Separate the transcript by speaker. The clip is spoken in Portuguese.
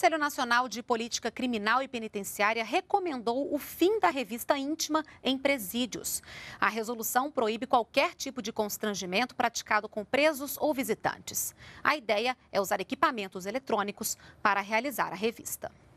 Speaker 1: Conselho Nacional de Política Criminal e Penitenciária recomendou o fim da revista íntima em presídios. A resolução proíbe qualquer tipo de constrangimento praticado com presos ou visitantes. A ideia é usar equipamentos eletrônicos para realizar a revista.